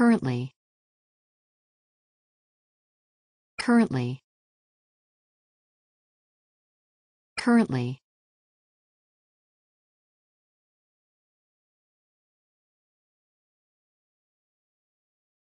Currently. Currently. Currently.